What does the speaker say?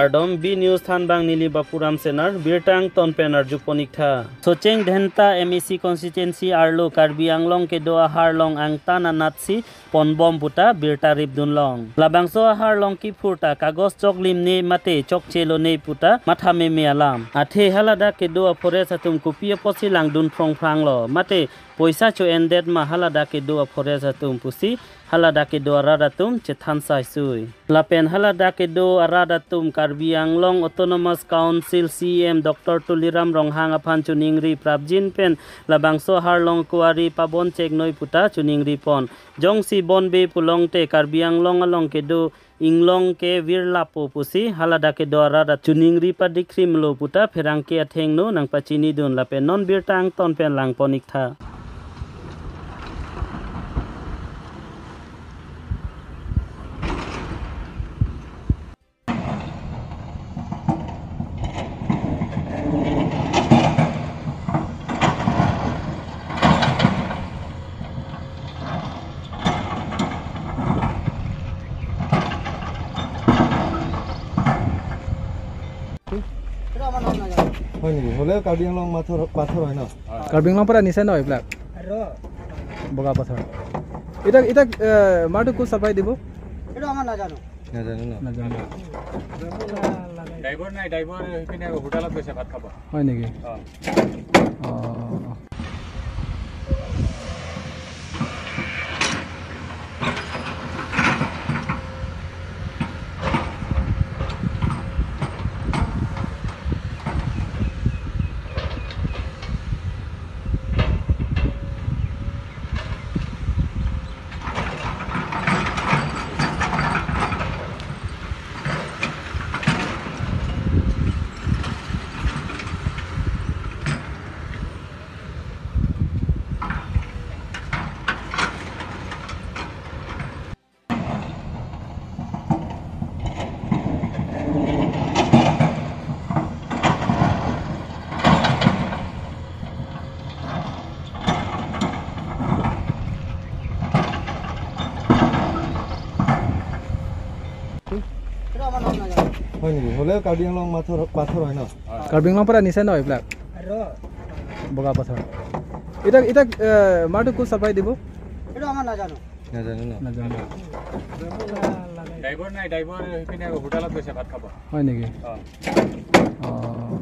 আর্ডম B news থান বাংলি বা পুরাম সেনার বিরটাং তনপেনার জুপনিকা সোচেং ধেন্তা এম ইসি কনস্টিটুয়েন্সি আরলো কার্বি আংলং কে দোয়া হারলং আং তানা নাৎসি পনবম বুটা বিরটা রিপদুন লং লাবাংস হার লং কি ফুরটা কাগজ চক লিম নে মাতে চক চেলো নে পুটা মাথা মে মেয়ালাম আঠে হালাদা কে দোয়া ফরে সাথুম কুপিয়ে poisa chu endet ma hala da ki dua phore tum pusi hala da ki do tum sai sui la pen hala da rada tum karbi anglong autonomous council cm dr tuliram ronghang aphan chu ningri prabjin pen la bangso harlong kuari pabon chek noi puta chu ningri pon jong si bon be pulong te karbi anglong along ke do इंगलोंग K विरला haladake हलादा rada द्वारा चुनिंगरी पर दिख्रिम लो पुता फेरांग के अथेंग no नंग पचिनी दुन लपे नॉन बिरटांग ton pen lang ponik tha হয় নেকি হলেও কাৰ্বি আংলং মাথৰ পাথৰ হয় ন কাৰ্বি আংলং পৰা নিছে ন এইবিলাক বগা পাথৰ এতিয়া এতিয়া মাৰটো কোন চাপাই দিব নাজানো ন নাজানো হয় নেকি অঁ হয় নেকি হলেও কাৰ্বি আংলং মাথৰ পাথৰ হয় ন কাৰ্বি আংলং পৰা নিছে ন এইবিলাক বগা পাথৰ এতিয়া এতিয়া মাৰটো কোন চাপ্লাই দিব নাজানো ন নাজানো হয় নেকি অঁ